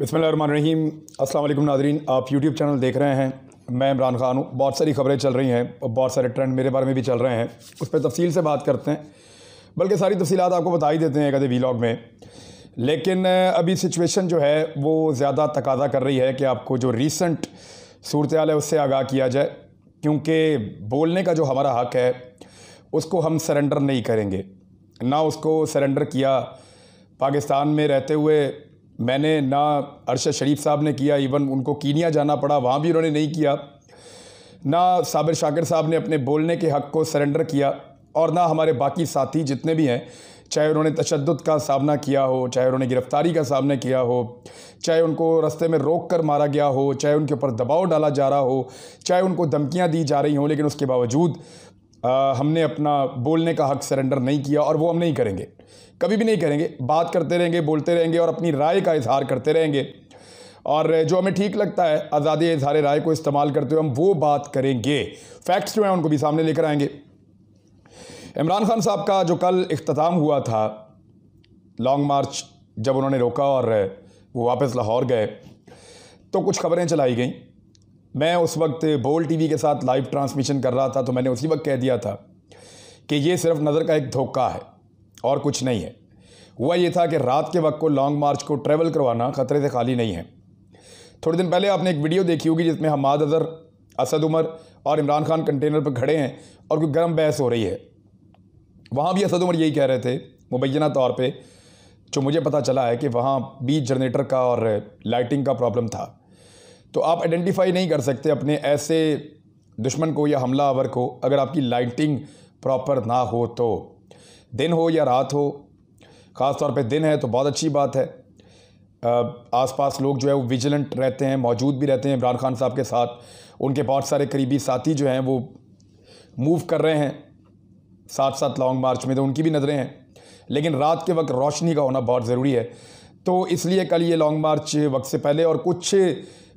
बसमीम अल्लाम नाजरीन आप यूट्यूब चैनल देख रहे हैं मैं इमरान खान हूँ बहुत सारी खबरें चल रही हैं और बहुत सारे ट्रेंड मेरे बारे में भी चल रहे हैं उस पर तफसील से बात करते हैं बल्कि सारी तफसीत आपको बता ही देते हैं कदे वी में लेकिन अभी सिचुएशन जो है वो ज़्यादा तकादा कर रही है कि आपको जो रीसेंट सूरत है उससे आगाह किया जाए क्योंकि बोलने का जो हमारा हक है उसको हम सरेंडर नहीं करेंगे ना उसको सरेंडर किया पाकिस्तान में रहते हुए मैंने ना अरशद शरीफ साहब ने किया इवन उनको कीनिया जाना पड़ा वहाँ भी उन्होंने नहीं किया ना साबिर शाकिर साहब ने अपने बोलने के हक़ को सरेंडर किया और ना हमारे बाकी साथी जितने भी हैं चाहे उन्होंने तशद का सामना किया हो चाहे उन्होंने गिरफ़्तारी का सामना किया हो चाहे उनको रास्ते में रोक कर मारा गया हो चाहे उनके ऊपर दबाव डाला जा रहा हो चाहे उनको धमकियाँ दी जा रही हों लेकिन उसके बावजूद आ, हमने अपना बोलने का हक सरेंडर नहीं किया और वो हम नहीं करेंगे कभी भी नहीं करेंगे बात करते रहेंगे बोलते रहेंगे और अपनी राय का इजहार करते रहेंगे और जो हमें ठीक लगता है आज़ादी इजहार राय को इस्तेमाल करते हुए हम वो बात करेंगे फैक्ट्स जो हैं उनको भी सामने लेकर आएंगे इमरान खान साहब का जो कल अख्ताम हुआ था लॉन्ग मार्च जब उन्होंने रोका और वो वापस लाहौर गए तो कुछ खबरें चलाई गईं मैं उस वक्त बोल टीवी के साथ लाइव ट्रांसमिशन कर रहा था तो मैंने उसी वक्त कह दिया था कि ये सिर्फ नज़र का एक धोखा है और कुछ नहीं है हुआ ये था कि रात के वक्त को लॉन्ग मार्च को ट्रैवल करवाना ख़तरे से खाली नहीं है थोड़े दिन पहले आपने एक वीडियो देखी होगी जिसमें हमाद अज़र असद उमर और इमरान खान कंटेनर पर खड़े हैं और कोई गर्म बहस हो रही है वहाँ भी असद उमर यही कह रहे थे मुबैना तौर पर जो मुझे पता चला है कि वहाँ बीच जनरेटर का और लाइटिंग का प्रॉब्लम था तो आप आइडेंटिफाई नहीं कर सकते अपने ऐसे दुश्मन को या हमलावर को अगर आपकी लाइटिंग प्रॉपर ना हो तो दिन हो या रात हो ख़ास तौर पे दिन है तो बहुत अच्छी बात है आसपास लोग जो है वो विजिलेंट रहते हैं मौजूद भी रहते हैं इमरान खान साहब के साथ उनके बहुत सारे करीबी साथी जो हैं वो मूव कर रहे हैं साथ साथ लॉन्ग मार्च में तो उनकी भी नज़रें हैं लेकिन रात के वक्त रोशनी का होना बहुत ज़रूरी है तो इसलिए कल ये लॉन्ग मार्च वक्त से पहले और कुछ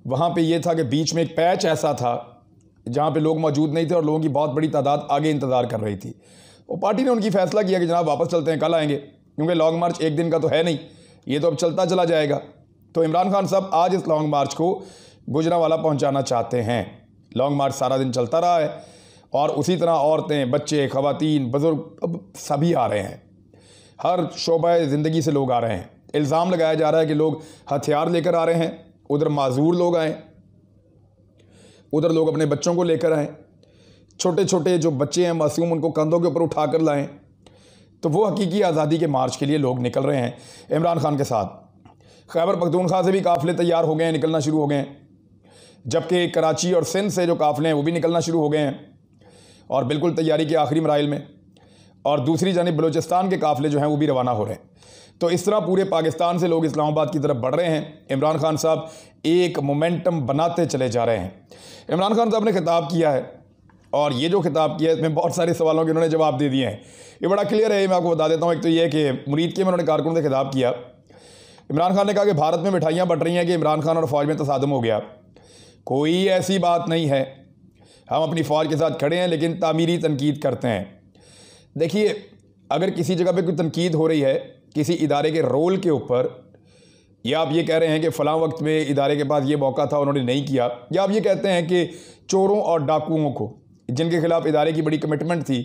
वहाँ पे ये था कि बीच में एक पैच ऐसा था जहाँ पे लोग मौजूद नहीं थे और लोगों की बहुत बड़ी तादाद आगे इंतज़ार कर रही थी और पार्टी ने उनकी फ़ैसला किया कि जनाब वापस चलते हैं कल आएंगे क्योंकि लॉन्ग मार्च एक दिन का तो है नहीं ये तो अब चलता चला जाएगा तो इमरान खान साहब आज इस लॉन्ग मार्च को गुजरावाला पहुँचाना चाहते हैं लॉन्ग मार्च सारा दिन चलता रहा है और उसी तरह औरतें बच्चे ख़वान बुज़ुर्ग अब सभी आ रहे हैं हर शोबा ज़िंदगी से लोग आ रहे हैं इल्ज़ाम लगाया जा रहा है कि लोग हथियार लेकर आ रहे हैं उधर माजूर लोग आए उधर लोग अपने बच्चों को लेकर आए छोटे छोटे जो बच्चे हैं मासूम उनको कंधों के ऊपर उठा कर लाएँ तो वो हकीकी आज़ादी के मार्च के लिए लोग निकल रहे हैं इमरान खान के साथ खैबर पख्तून से भी काफ़िले तैयार हो गए हैं निकलना शुरू हो गए हैं जबकि कराची और सिंध से जो काफ़िले हैं वो भी निकलना शुरू हो गए हैं और बिल्कुल तैयारी के आखिरी मराइल में और दूसरी जानब बलोचिस्तान के काफ़िले जो हैं वो भी रवाना हो रहे हैं तो इस तरह पूरे पाकिस्तान से लोग इस्लामाबाद की तरफ बढ़ रहे हैं इमरान खान साहब एक मोमेंटम बनाते चले जा रहे हैं इमरान खान साहब ने खिताब किया है और ये जो खिताब किया है इसमें बहुत सारे सवालों के उन्होंने जवाब दे दिए हैं ये बड़ा क्लियर है मैं आपको बता देता हूँ एक तो ये कि मुरीद के में उन्होंने कारकुन से खिताब किया इमरान खान ने कहा कि भारत में मिठाइयाँ बट रही हैं कि इमरान खान और फौज में तसादम हो गया कोई ऐसी बात नहीं है हम अपनी फ़ौज के साथ खड़े हैं लेकिन तामीरी तनकीद करते हैं देखिए अगर किसी जगह पे कोई तनकीद हो रही है किसी इदारे के रोल के ऊपर या आप ये कह रहे हैं कि फ़लाँ वक्त में इदारे के पास ये मौका था उन्होंने नहीं किया या आप ये कहते हैं कि चोरों और डाकुओं को जिनके खिलाफ इदारे की बड़ी कमिटमेंट थी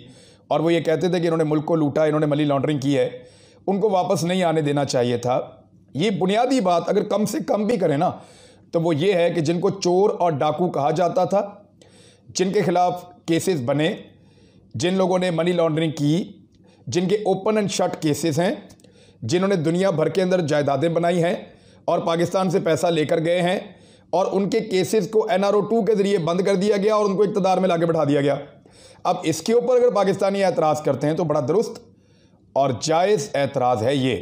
और वो ये कहते थे कि इन्होंने मुल्क को लूटा इन्होंने मनी लॉन्ड्रिंग की है उनको वापस नहीं आने देना चाहिए था ये बुनियादी बात अगर कम से कम भी करें ना तो वो ये है कि जिनको चोर और डाकू कहा जाता था जिनके खिलाफ केसेस बने जिन लोगों ने मनी लॉन्ड्रिंग की जिनके ओपन एंड शट केसेस हैं जिन्होंने दुनिया भर के अंदर जायदादें बनाई हैं और पाकिस्तान से पैसा लेकर गए हैं और उनके केसेस को एन आर ओ टू के ज़रिए बंद कर दिया गया और उनको इकतदार में ला बैठा दिया गया अब इसके ऊपर अगर पाकिस्तानी एतराज़ करते हैं तो बड़ा दुरुस्त और जायज़ एतराज़ है ये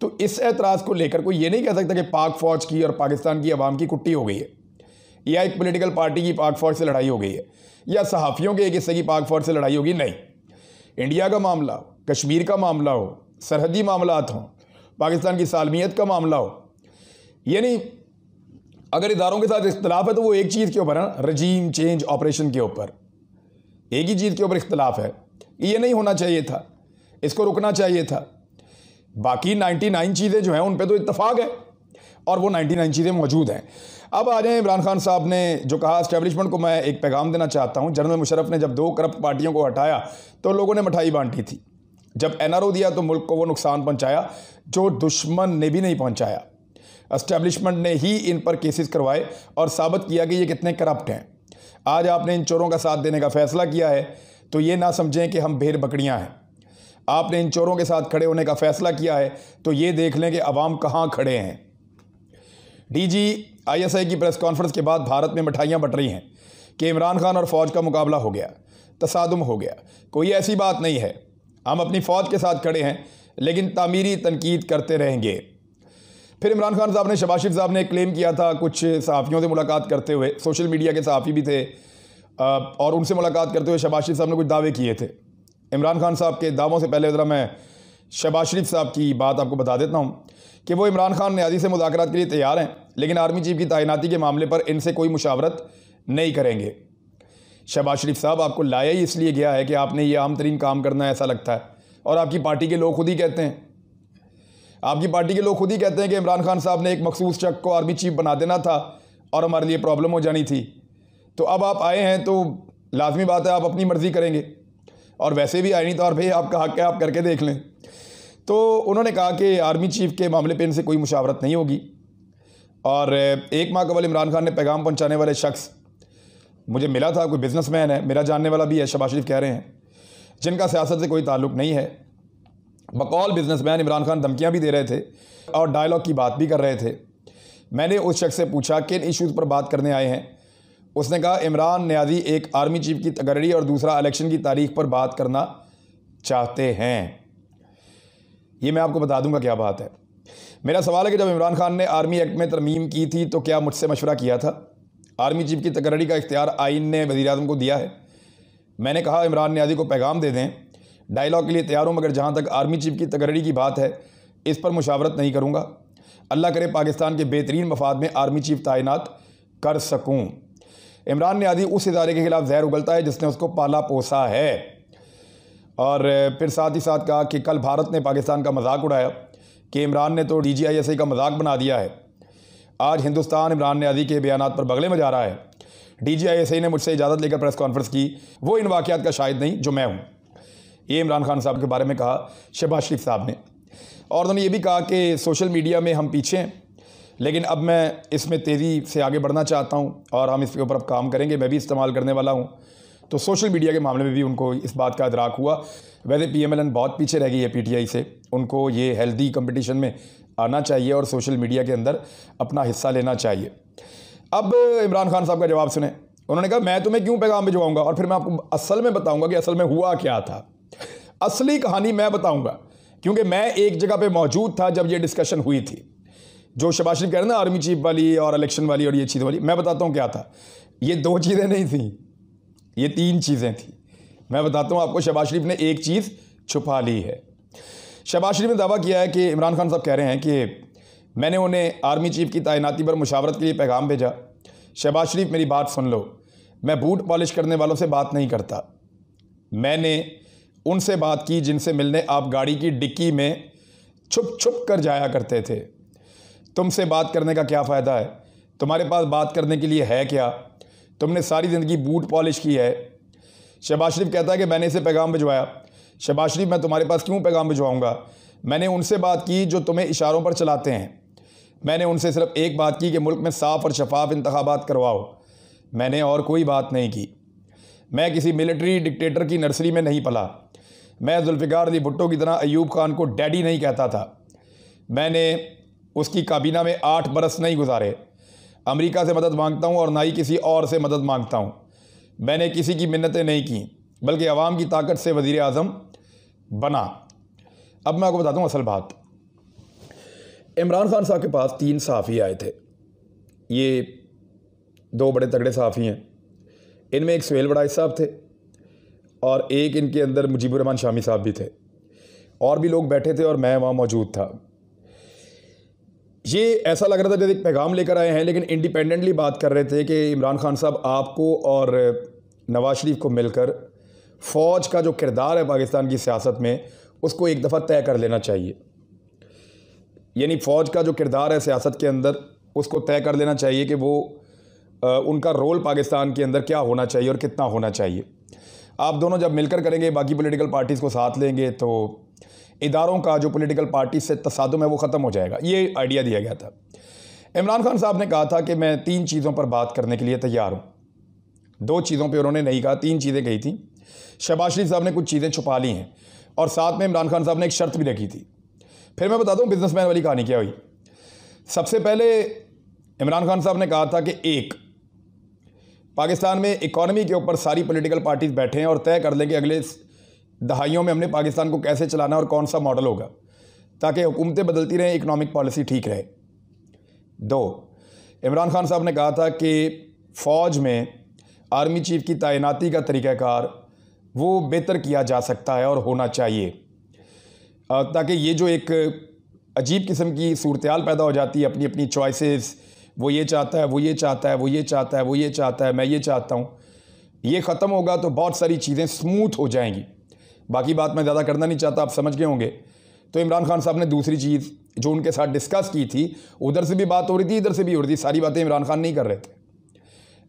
तो इस एतराज़ को लेकर कोई ये नहीं कह सकता कि पाक फ़ौज की और पाकिस्तान की आवाम की कुट्टी हो गई है या एक पोलिटिकल पार्टी की पाक फ़ौज से लड़ाई हो गई है या सहाफ़ियों के एक हिस्से की पाक फ़ौज से लड़ाई होगी नहीं इंडिया का मामला कश्मीर का मामला हो सरहदी मामला हों पाकिस्तान की सालमियत का मामला हो यानी अगर इदारों के साथ इख्तलाफ है तो वो एक चीज़ के ऊपर है रजीम चेंज ऑपरेशन के ऊपर एक ही चीज़ के ऊपर इख्तलाफ है ये नहीं होना चाहिए था इसको रुकना चाहिए था बाकी 99 चीज़ें जो हैं उन पर तो इतफाक़ है और वो 99 चीज़ें मौजूद हैं अब आ जाए इमरान खान साहब ने जो कहा इस्टेबलिशमेंट को मैं एक पैगाम देना चाहता हूँ जनरल मुशरफ ने जब दो करप्ट पार्टियों को हटाया तो लोगों ने मिठाई बांटी थी जब एनआरओ दिया तो मुल्क को वो नुकसान पहुंचाया जो दुश्मन ने भी नहीं पहुंचाया अस्टैब्लिशमेंट ने ही इन पर केसेस करवाए और साबित किया कि ये कितने करप्ट हैं आज आपने इन चोरों का साथ देने का फैसला किया है तो ये ना समझें कि हम भेड़ बकरियां हैं आपने इन चोरों के साथ खड़े होने का फैसला किया है तो ये देख लें कि अवाम कहाँ खड़े हैं एस आई की प्रेस कॉन्फ्रेंस के बाद भारत में मिठाइयाँ बट रही हैं कि इमरान खान और फौज का मुकाबला हो गया तसादम हो गया कोई ऐसी बात नहीं है हम अपनी फ़ौज के साथ खड़े हैं लेकिन तामीरी तनकीद करते रहेंगे फिर इमरान खान साहब ने शबाशिफ साहब ने क्लेम किया था कुछ सहाफ़ियों से मुलाकात करते हुए सोशल मीडिया के सहाफ़ी भी थे और उनसे मुलाकात करते हुए शबाशिफ साहब ने कुछ दावे किए थे इमरान खान साहब के दावों से पहले ज़रा मैं शबाशरीफ शरीफ साहब की बात आपको बता देता हूँ कि वो इमरान खान न्याजी से मुजाकर के लिए तैयार हैं लेकिन आर्मी चीफ की तैनाती के मामले पर इनसे कोई मुशावरत नहीं करेंगे शहबाज शरीफ साहब आपको लाया ही इसलिए गया है कि आपने ये आम तरीन काम करना है ऐसा लगता है और आपकी पार्टी के लोग खुद ही कहते हैं आपकी पार्टी के लोग खुद ही कहते हैं कि इमरान खान साहब ने एक मखसूस शक को आर्मी चीफ बना देना था और हमारे लिए प्रॉब्लम हो जानी थी तो अब आप आए हैं तो लाजमी बात है आप अपनी मर्ज़ी करेंगे और वैसे भी आइनी तौर पर आपका हक है आप करके देख लें तो उन्होंने कहा कि आर्मी चीफ के मामले पर इनसे कोई मुशावरत नहीं होगी और एक माह कबल इमरान खान ने पैगाम पहुँचाने वाले शख्स मुझे मिला था कोई बिजनेसमैन है मेरा जानने वाला भी है शबाज शरीफ कह रहे हैं जिनका सियासत से कोई ताल्लुक नहीं है बकौल बिजनेसमैन इमरान खान धमकियाँ भी दे रहे थे और डायलॉग की बात भी कर रहे थे मैंने उस शख्स से पूछा किन इश्यूज़ पर बात करने आए हैं उसने कहा इमरान न्याजी एक आर्मी चीफ की तगड़ी और दूसरा इलेक्शन की तारीख पर बात करना चाहते हैं ये मैं आपको बता दूंगा क्या बात है मेरा सवाल है कि जब इमरान खान ने आर्मी एक्ट में तरमीम की थी तो क्या मुझसे मशवरा किया था आर्मी चीफ की तकर्री का इख्तियार आइन ने वजी अजम को दिया है मैंने कहा इमरान न्याजी को पैगाम दे दें डायलॉग के लिए तैयार हूँ मगर जहाँ तक आर्मी चीफ की तकर्री की बात है इस पर मुशावरत नहीं करूँगा अल्लाह करे पाकिस्तान के बेहतरीन मफाद में आर्मी चीफ तैनात कर सकूँ इमरान न्याजी उस इदारे के खिलाफ जहर उगलता है जिसने उसको पाला पोसा है और फिर साथ ही साथ कहा कि कल भारत ने पाकिस्तान का मजाक उड़ाया कि इमरान ने तो D G I S I का मजाक बना दिया है आज हिंदुस्तान इमरान न्याजी के बयान पर बगले में जा रहा है D G I S I ने मुझसे इजाज़त लेकर प्रेस कॉन्फ्रेंस की वो इन वाक़ात का शायद नहीं जो मैं हूँ ये इमरान खान साहब के बारे में कहा शहबाज शरीफ साहब ने और उन्होंने ये भी कहा कि सोशल मीडिया में हम पीछे हैं लेकिन अब मैं इसमें तेज़ी से आगे बढ़ना चाहता हूँ और हम इसके ऊपर अब काम करेंगे मैं भी इस्तेमाल करने वाला हूँ तो सोशल मीडिया के मामले में भी उनको इस बात का अदराक हुआ वैसे पी एम एल एन बहुत पीछे रह गई है पी टी आई से उनको ये हेल्दी कम्पटिशन में आना चाहिए और सोशल मीडिया के अंदर अपना हिस्सा लेना चाहिए अब इमरान खान साहब का जवाब सुने उन्होंने कहा मैं तुम्हें क्यों पैगाम भिजवाऊंगा और फिर मैं आपको असल में बताऊंगा कि असल में हुआ क्या था असली कहानी मैं बताऊंगा क्योंकि मैं एक जगह पे मौजूद था जब ये डिस्कशन हुई थी जो शबाज शरीफ कह रहे ना आर्मी चीफ वाली और इलेक्शन वाली और ये चीज़ वाली मैं बताता हूँ क्या था ये दो चीज़ें नहीं थी ये तीन चीज़ें थी मैं बताता हूँ आपको शबाज शरीफ ने एक चीज़ छुपा ली है शहबाज शरीफ ने दावा किया है कि इमरान खान साहब कह रहे हैं कि मैंने उन्हें आर्मी चीफ की तैनाती पर मुशावरत के लिए पैगाम भेजा शहबाज शरीफ मेरी बात सुन लो मैं बूट पॉलिश करने वालों से बात नहीं करता मैंने उनसे बात की जिनसे मिलने आप गाड़ी की डिक्की में छुप छुप कर जाया करते थे तुमसे बात करने का क्या फ़ायदा है तुम्हारे पास बात करने के लिए है क्या तुमने सारी ज़िंदगी बूट पॉलिश की है शहबाज शरीफ कहता है कि मैंने इसे पैगाम भिजवाया शबाज शरीफ मैं तुम्हारे पास क्यों पैगाम भिजवाऊँगा मैंने उनसे बात की जो तुम्हें इशारों पर चलाते हैं मैंने उनसे सिर्फ एक बात की कि मुल्क में साफ़ और शफाफ इंतबात करवाओ मैंने और कोई बात नहीं की मैं किसी मिलिट्री डिक्टेटर की नर्सरी में नहीं पला मैं जुल्फ़िकार अली भुट्टो की तरह अयूब खान को डैडी नहीं कहता था मैंने उसकी काबीना में आठ बरस नहीं गुजारे अमेरिका से मदद मांगता हूँ और ना ही किसी और से मदद मांगता हूँ मैंने किसी की मिन्नतें नहीं की बल्कि आवाम की ताकत से वज़ी अजम बना अब मैं आपको बताता हूँ असल बात इमरान खान साहब के पास तीन सहाफ़ी आए थे ये दो बड़े तगड़े साफ़ी हैं इनमें एक सुहेल बड़ाई साहब थे और एक इनके अंदर मुजीबरहमान शामी साहब भी थे और भी लोग बैठे थे और मैं वहाँ मौजूद था ये ऐसा लग रहा था जैसे एक पैगाम लेकर आए हैं लेकिन इंडिपेंडेंटली बात कर रहे थे कि इमरान खान साहब आपको और नवाज शरीफ को मिलकर फ़ौज का जो किरदार है पाकिस्तान की सियासत में उसको एक दफ़ा तय कर लेना चाहिए यानी फ़ौज का जो किरदार है सियासत के अंदर उसको तय कर लेना चाहिए कि वो आ, उनका रोल पाकिस्तान के अंदर क्या होना चाहिए और कितना होना चाहिए आप दोनों जब मिलकर करेंगे बाकी पॉलिटिकल पार्टीज़ को साथ लेंगे तो इदारों का जो पॉलिटिकल पार्टी से तसादम है वो ख़त्म हो जाएगा ये आइडिया दिया गया था इमरान खान साहब ने कहा था कि मैं तीन चीज़ों पर बात करने के लिए तैयार हूँ दो चीज़ों पे उन्होंने नहीं कहा तीन चीज़ें कही थी शहबाज शरीफ साहब ने कुछ चीज़ें छुपा ली हैं और साथ में इमरान खान साहब ने एक शर्त भी रखी थी फिर मैं बता दूँ बिजनेसमैन वाली कहानी क्या हुई सबसे पहले इमरान खान साहब ने कहा था कि एक पाकिस्तान में इकॉनमी के ऊपर सारी पॉलिटिकल पार्टीज बैठे हैं और तय कर लें कि अगले दहाइयों में हमने पाकिस्तान को कैसे चलाना और कौन सा मॉडल होगा ताकि हुकूमतें बदलती रहें इकनॉमिक पॉलिसी ठीक रहे दो इमरान खान साहब ने कहा था कि फ़ौज में आर्मी चीफ की तैनाती का तरीक़ाकार वो बेहतर किया जा सकता है और होना चाहिए ताकि ये जो एक अजीब किस्म की सूरत पैदा हो जाती है अपनी अपनी चॉइसेस वो ये चाहता है वो ये चाहता है वो ये चाहता है वो ये चाहता है मैं ये चाहता हूँ ये ख़त्म होगा तो बहुत सारी चीज़ें स्मूथ हो जाएंगी बाकी बात मैं ज़्यादा करना नहीं चाहता आप समझ गए होंगे तो इमरान खान साहब ने दूसरी चीज़ जो उनके साथ डिस्कस की थी उधर से भी बात हो रही थी इधर से भी हो रही थी सारी बातें इमरान खान नहीं कर रहे थे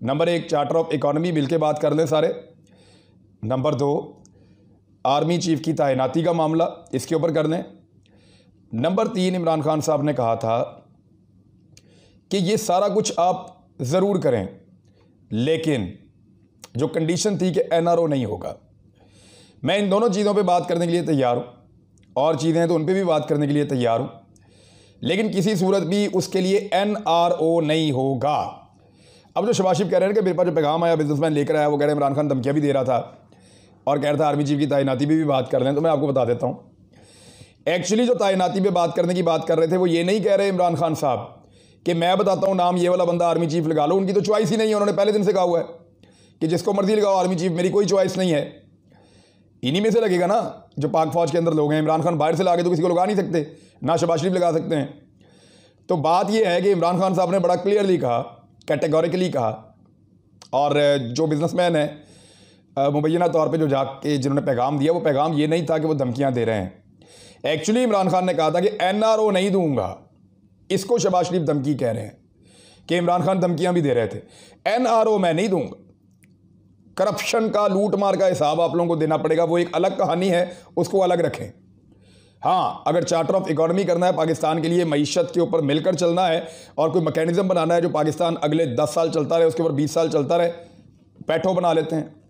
नंबर एक चार्टर ऑफ इकॉनमी मिल के बात कर लें सारे नंबर दो आर्मी चीफ की तैनाती का मामला इसके ऊपर कर दें नंबर तीन इमरान खान साहब ने कहा था कि ये सारा कुछ आप ज़रूर करें लेकिन जो कंडीशन थी कि एनआरओ नहीं होगा मैं इन दोनों चीज़ों पे बात करने के लिए तैयार हूँ और चीज़ें तो उन पे भी बात करने के लिए तैयार हूँ लेकिन किसी सूरत भी उसके लिए एन आर ओ नहीं होगा अब जो शबाशिफ कह रहे हैं कि मेरे पास जो पैगाम आया बिजनेसमैन लेकर आया वो कह रहे हैं इमरान खान धमकियाँ भी दे रहा था और कह रहा था आर्मी चीफ की तैनाती भी, भी बात कर लें तो मैं आपको बता देता हूँ एक्चुअली जो तैनाती पर बात करने की बात कर रहे थे वो ये नहीं कह रहे इमरान खान साहब कि मैं बताता हूँ नाम ये वाला बंदा आर्मी चीफ लगा लो उनकी तो चॉइस ही नहीं है उन्होंने पहले दिन से कहा हुआ है कि जिसको मर्जी लगाओ आर्मी चीफ मेरी कोई चॉइस नहीं है इन्हीं में से लगेगा ना जो पाक फौज के अंदर लोग हैं इमरान खान बाहर से लगा के तो किसी को लगा नहीं सकते ना शबाज शरीफ लगा सकते हैं तो बात यह है कि इमरान खान साहब ने बड़ा क्लियरली कहा कैटेगोरिकली कहा और जो बिजनेसमैन है मुबैना तौर पर जो जाके जिन्होंने पैगाम दिया वो पैगाम ये नहीं था कि वो धमकियाँ दे रहे हैं एक्चुअली इमरान खान ने कहा था कि एन आर ओ नहीं दूंगा इसको शबाज शरीफ धमकी कह रहे हैं कि इमरान खान धमकियाँ भी दे रहे थे एन आर ओ मैं नहीं दूंगा करप्शन का लूट मार का हिसाब आप लोगों को देना पड़ेगा वो एक अलग कहानी है उसको अलग रखें हाँ अगर चार्टर ऑफ इकोनॉमी करना है पाकिस्तान के लिए मीशत के ऊपर मिलकर चलना है और कोई मैकेनिज्म बनाना है जो पाकिस्तान अगले दस साल चलता रहे उसके ऊपर बीस साल चलता रहे पैठो बना लेते हैं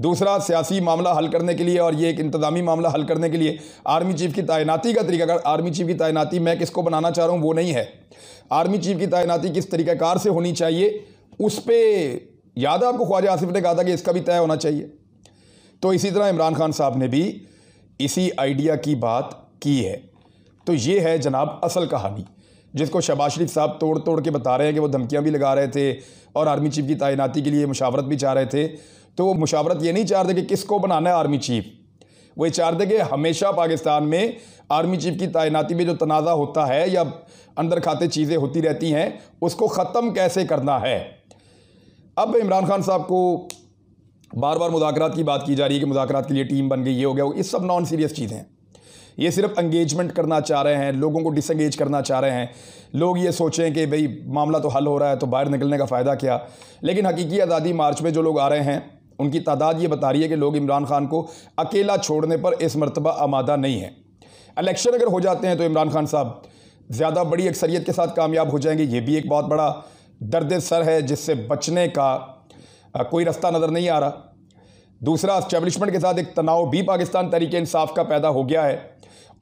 दूसरा सियासी मामला हल करने के लिए और ये एक इंतजामी मामला हल करने के लिए आर्मी चीफ की तैनाती का तरीका अगर आर्मी चीफ की तैनाती मैं किसको बनाना चाह रहा हूँ वो नहीं है आर्मी चीफ की तैनाती किस तरीक़ाकार से होनी चाहिए उस पर याद आपको ख्वाजा आसिफ ने कहा था कि इसका भी तय होना चाहिए तो इसी तरह इमरान खान साहब ने भी इसी आइडिया की बात की है तो ये है जनाब असल कहानी जिसको शबाज शरीफ साहब तोड़ तोड़ के बता रहे हैं कि वो धमकियाँ भी लगा रहे थे और आर्मी चीफ की तैनाती के लिए मुशावरत भी चाह रहे थे तो वो मुशावरत ये नहीं चाहते कि किसको बनाना है आर्मी चीफ वो ये चाहते कि हमेशा पाकिस्तान में आर्मी चीफ की तैनाती में जो तनाज़ा होता है या अंदर खाते चीज़ें होती रहती हैं उसको ख़त्म कैसे करना है अब इमरान खान साहब को बार बार मुजाकर की बात की जा रही है कि मुजाकर के लिए टीम बन गई ये हो गया ये सब नॉन सीरियस चीज़ें हैं ये सिर्फ एंगेजमेंट करना चाह रहे हैं लोगों को डिसंगेज करना चाह रहे हैं लोग ये सोचें कि भाई मामला तो हल हो रहा है तो बाहर निकलने का फ़ायदा क्या लेकिन हकीकी आज़ादी मार्च में जो लोग आ रहे हैं उनकी तादाद ये बता रही है कि लोग इमरान खान को अकेला छोड़ने पर इस मरतबा आमादा नहीं है इलेक्शन अगर हो जाते हैं तो इमरान खान साहब ज़्यादा बड़ी अक्सरीत के साथ कामयाब हो जाएंगे ये भी एक बहुत बड़ा दर्द सर है जिससे बचने का कोई रास्ता नज़र नहीं आ रहा दूसरा इस्टेबलिशमेंट के साथ एक तनाव भी पाकिस्तान तरीके इंसाफ का पैदा हो गया है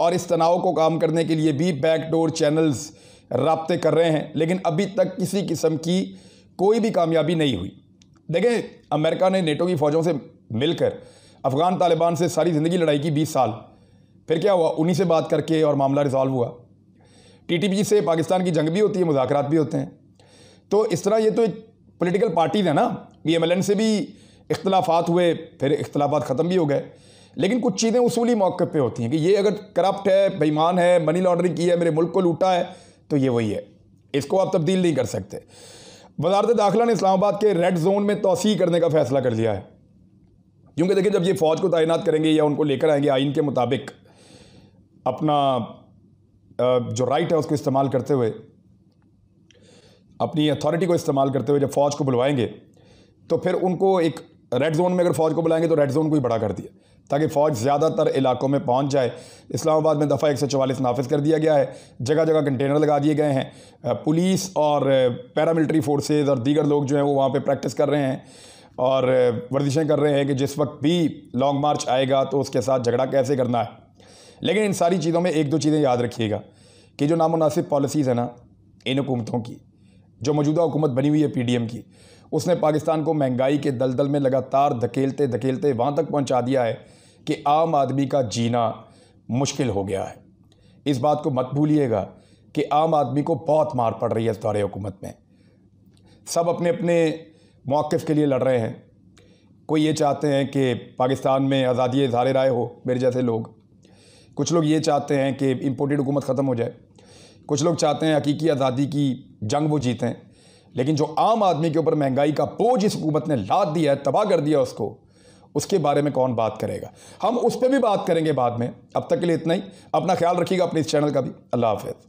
और इस तनाव को काम करने के लिए भी बैकडोर चैनल्स रबते कर रहे हैं लेकिन अभी तक किसी किस्म की कोई भी कामयाबी नहीं हुई देखें अमेरिका ने नेटो की फ़ौजों से मिलकर अफ़गान तालिबान से सारी ज़िंदगी लड़ाई की बीस साल फिर क्या हुआ उन्हीं से बात करके और मामला रिजॉल्व हुआ टीटीपी से पाकिस्तान की जंग भी होती है मुजाकर भी होते हैं तो इस तरह ये तो एक पोलिटिकल पार्टीज़ है ना बी से भी इख्तलाफात हुए फिर इख्तलाफात ख़त्म भी हो गए लेकिन कुछ चीज़ें उसूली मौके पर होती हैं कि ये अगर करप्ट है बेईमान है मनी लॉन्ड्रिंग की है मेरे मुल्क को लूटा है तो ये वही है इसको आप तब्दील नहीं कर सकते वजारत दाखिला ने इस्लामाबाद के रेड जोन में तोसी करने का फैसला कर लिया है क्योंकि देखिए जब ये फ़ौज को तैनात करेंगे या उनको लेकर आएंगे आइन के मुताबिक अपना जो राइट है उसको इस्तेमाल करते हुए अपनी अथॉरिटी को इस्तेमाल करते हुए जब फ़ौज को बुलवाएंगे तो फिर उनको एक रेड जोन में अगर फ़ौज को बुलाएंगे तो रेड जोन को ही बड़ा कर दिया ताकि फ़ौज ज़्यादातर इलाकों में पहुंच जाए इस्लामाबाद में दफ़ा एक सौ चवालीस नाफिज कर दिया गया है जगह जगह कंटेनर लगा दिए गए हैं पुलिस और पैरामिलिट्री फोर्सेज और दीगर लोग जो हैं वो वहाँ पर प्रैक्टिस कर रहे हैं और वर्जिशें कर रहे हैं कि जिस वक्त भी लॉन्ग मार्च आएगा तो उसके साथ झगड़ा कैसे करना है लेकिन इन सारी चीज़ों में एक दो चीज़ें याद रखिएगा कि जो नामनासिब पॉलिसीज़ हैं ना इन हुकूमतों की जो मौजूदा हुकूमत बनी हुई है पीडीएम की उसने पाकिस्तान को महंगाई के दलदल में लगातार धकेलते धकेलते वहाँ तक पहुँचा दिया है कि आम आदमी का जीना मुश्किल हो गया है इस बात को मत भूलिएगा कि आम आदमी को बहुत मार पड़ रही है इस दौरे हुकूमत में सब अपने अपने मौक़ के लिए लड़ रहे हैं कोई ये चाहते हैं कि पाकिस्तान में आज़ादी इजहार राय हो मेरे जैसे लोग कुछ लोग ये चाहते हैं कि इम्पोर्टेड हुकूमत ख़त्म हो जाए कुछ लोग चाहते हैं हकीकी आज़ादी की जंग वो जीतें लेकिन जो आम आदमी के ऊपर महंगाई का बोझ इस हुकूमत ने लाद दिया है तबाह कर दिया उसको उसके बारे में कौन बात करेगा हम उस पर भी बात करेंगे बाद में अब तक के लिए इतना ही अपना ख्याल रखिएगा अपने इस चैनल का भी अल्लाह हाफिज़